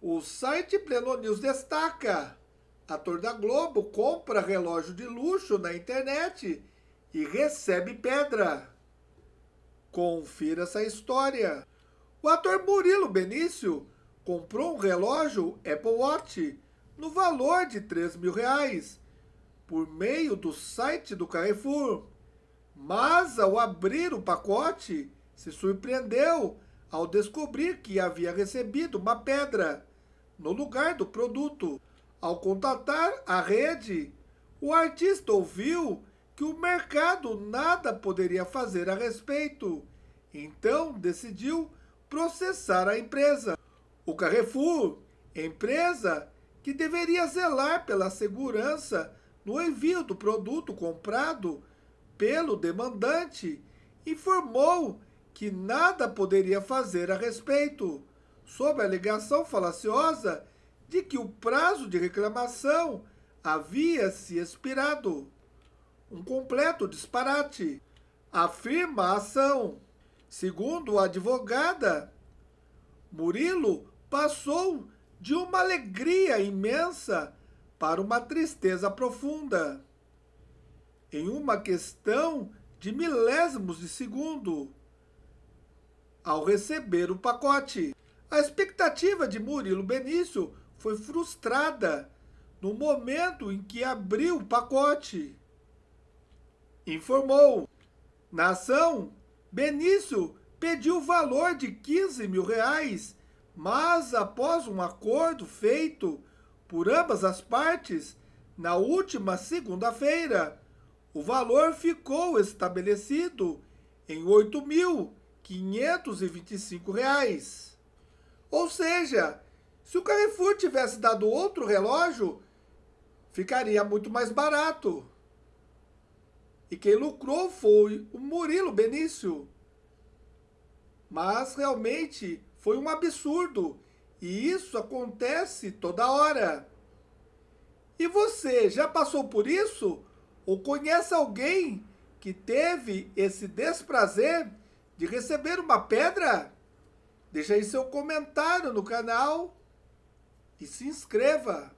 O site Pleno News destaca: ator da Globo compra relógio de luxo na internet e recebe pedra. Confira essa história. O ator Murilo Benício comprou um relógio Apple Watch no valor de 3 mil reais por meio do site do Carrefour. Mas ao abrir o pacote, se surpreendeu ao descobrir que havia recebido uma pedra no lugar do produto. Ao contatar a rede, o artista ouviu que o mercado nada poderia fazer a respeito, então decidiu processar a empresa. O Carrefour, empresa que deveria zelar pela segurança no envio do produto comprado pelo demandante, informou que nada poderia fazer a respeito, sob a alegação falaciosa de que o prazo de reclamação havia se expirado. Um completo disparate, afirma a ação. Segundo a advogada, Murilo passou de uma alegria imensa para uma tristeza profunda. Em uma questão de milésimos de segundo, ao receber o pacote. A expectativa de Murilo Benício foi frustrada no momento em que abriu o pacote. Informou. Na ação, Benício pediu o valor de 15 mil reais, mas após um acordo feito por ambas as partes na última segunda-feira, o valor ficou estabelecido em 8 mil 525 reais. Ou seja, se o Carrefour tivesse dado outro relógio, ficaria muito mais barato. E quem lucrou foi o Murilo Benício. Mas realmente foi um absurdo. E isso acontece toda hora. E você já passou por isso? Ou conhece alguém que teve esse desprazer de receber uma pedra? Deixe aí seu comentário no canal e se inscreva.